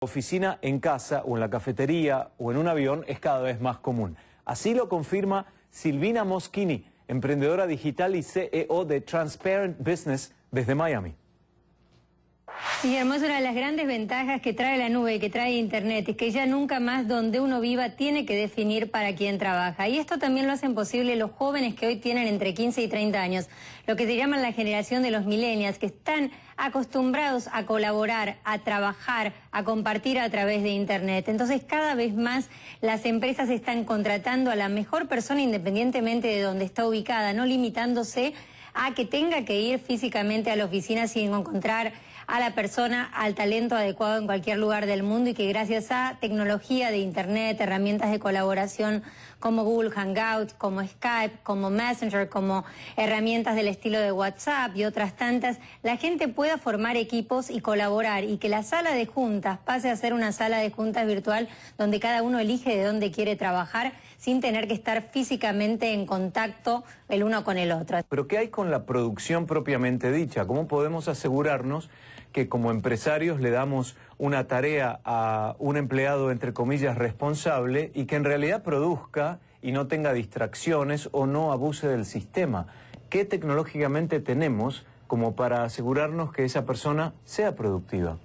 oficina en casa o en la cafetería o en un avión es cada vez más común. Así lo confirma Silvina Moschini, emprendedora digital y CEO de Transparent Business desde Miami. Sí, es una de las grandes ventajas que trae la nube y que trae Internet, es que ya nunca más donde uno viva tiene que definir para quién trabaja. Y esto también lo hacen posible los jóvenes que hoy tienen entre 15 y 30 años, lo que se llama la generación de los millennials, que están acostumbrados a colaborar, a trabajar, a compartir a través de Internet. Entonces, cada vez más las empresas están contratando a la mejor persona independientemente de donde está ubicada, no limitándose a que tenga que ir físicamente a la oficina sin encontrar a la persona, al talento adecuado en cualquier lugar del mundo y que gracias a tecnología de Internet, herramientas de colaboración como Google Hangout, como Skype, como Messenger, como herramientas del estilo de WhatsApp y otras tantas, la gente pueda formar equipos y colaborar y que la sala de juntas pase a ser una sala de juntas virtual donde cada uno elige de dónde quiere trabajar sin tener que estar físicamente en contacto el uno con el otro. Pero ¿qué hay con la producción propiamente dicha? ¿Cómo podemos asegurarnos que como empresarios le damos una tarea a un empleado, entre comillas, responsable y que en realidad produzca y no tenga distracciones o no abuse del sistema? ¿Qué tecnológicamente tenemos como para asegurarnos que esa persona sea productiva?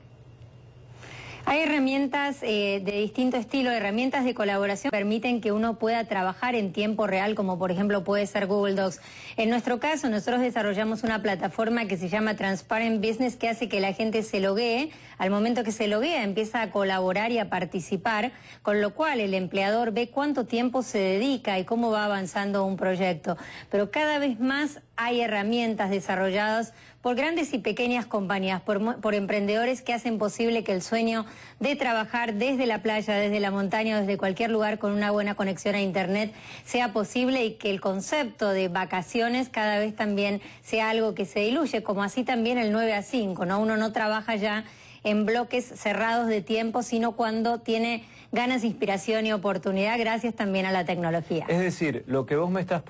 Hay herramientas eh, de distinto estilo, herramientas de colaboración que permiten que uno pueda trabajar en tiempo real, como por ejemplo puede ser Google Docs. En nuestro caso, nosotros desarrollamos una plataforma que se llama Transparent Business que hace que la gente se loguee. Al momento que se loguea, empieza a colaborar y a participar, con lo cual el empleador ve cuánto tiempo se dedica y cómo va avanzando un proyecto. Pero cada vez más hay herramientas desarrolladas por grandes y pequeñas compañías, por, emprendedores que hacen posible que el sueño de trabajar desde la playa, desde la montaña, desde cualquier lugar con una buena conexión a Internet sea posible y que el concepto de vacaciones cada vez también sea algo que se diluye, como así también el 9 a 5, ¿no? Uno no trabaja ya en bloques cerrados de tiempo, sino cuando tiene ganas, inspiración y oportunidad gracias también a la tecnología. Es decir, lo que vos me estás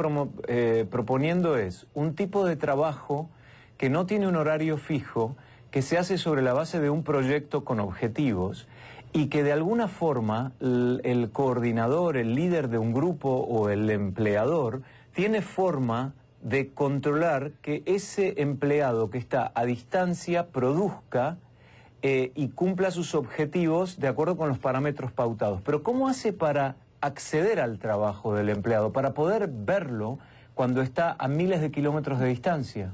eh, proponiendo es un tipo de trabajo que no tiene un horario fijo, que se hace sobre la base de un proyecto con objetivos y que de alguna forma el coordinador, el líder de un grupo o el empleador tiene forma de controlar que ese empleado que está a distancia produzca eh, y cumpla sus objetivos de acuerdo con los parámetros pautados. Pero ¿cómo hace para acceder al trabajo del empleado, para poder verlo cuando está a miles de kilómetros de distancia?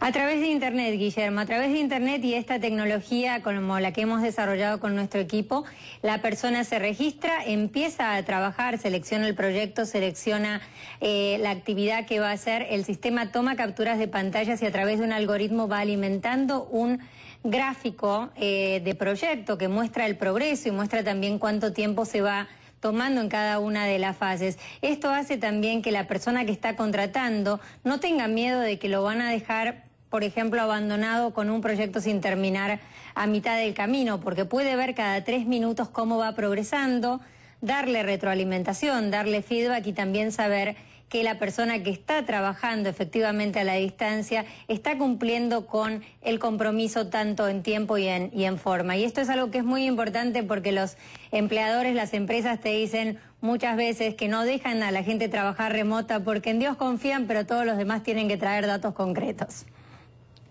A través de Internet, Guillermo, a través de Internet y esta tecnología como la que hemos desarrollado con nuestro equipo, la persona se registra, empieza a trabajar, selecciona el proyecto, selecciona eh, la actividad que va a hacer, el sistema toma capturas de pantallas y a través de un algoritmo va alimentando un gráfico eh, de proyecto que muestra el progreso y muestra también cuánto tiempo se va tomando en cada una de las fases. Esto hace también que la persona que está contratando no tenga miedo de que lo van a dejar, por ejemplo, abandonado con un proyecto sin terminar a mitad del camino, porque puede ver cada tres minutos cómo va progresando, darle retroalimentación, darle feedback y también saber que la persona que está trabajando efectivamente a la distancia está cumpliendo con el compromiso tanto en tiempo y en, forma. Y esto es algo que es muy importante porque los empleadores, las empresas te dicen muchas veces que no dejan a la gente trabajar remota porque en Dios confían, pero todos los demás tienen que traer datos concretos.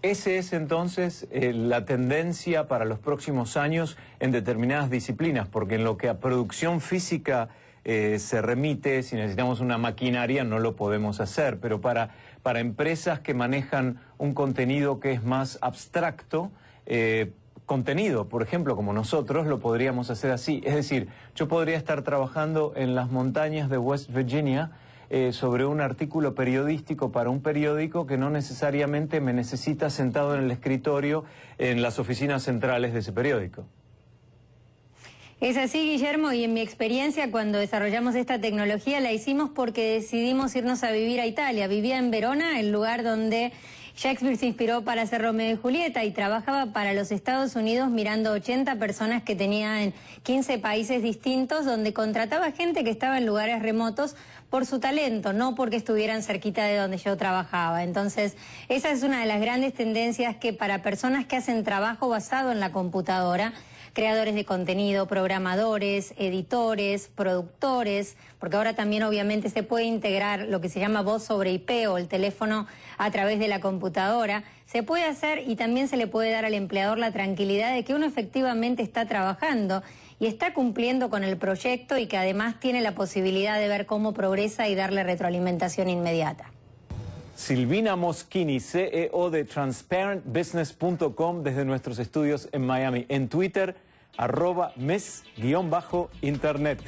ese es entonces eh, la tendencia para los próximos años en determinadas disciplinas, porque en lo que a producción física eh, se remite, si necesitamos una maquinaria no lo podemos hacer, pero para, empresas que manejan un contenido que es más abstracto, eh, contenido, por ejemplo, como nosotros, lo podríamos hacer así. Es decir, yo podría estar trabajando en las montañas de West Virginia eh, sobre un artículo periodístico para un periódico que no necesariamente me necesita sentado en el escritorio en las oficinas centrales de ese periódico. Es así, Guillermo, y en mi experiencia cuando desarrollamos esta tecnología la hicimos porque decidimos irnos a vivir a Italia. Vivía en Verona, el lugar donde Shakespeare se inspiró para hacer Romeo y Julieta y trabajaba para los Estados Unidos mirando 80 personas que tenía en 15 países distintos, donde contrataba gente que estaba en lugares remotos por su talento, no porque estuvieran cerquita de donde yo trabajaba. Entonces, esa es una de las grandes tendencias que para personas que hacen trabajo basado en la computadora, creadores de contenido, programadores, editores, productores, porque ahora también obviamente se puede integrar lo que se llama voz sobre IP o el teléfono a través de la computadora. Se puede hacer y también se le puede dar al empleador la tranquilidad de que uno efectivamente está trabajando y está cumpliendo con el proyecto y que además tiene la posibilidad de ver cómo progresa y darle retroalimentación inmediata. Silvina Moschini, CEO de transparentbusiness.com desde nuestros estudios en Miami. En Twitter, arroba mes-internet.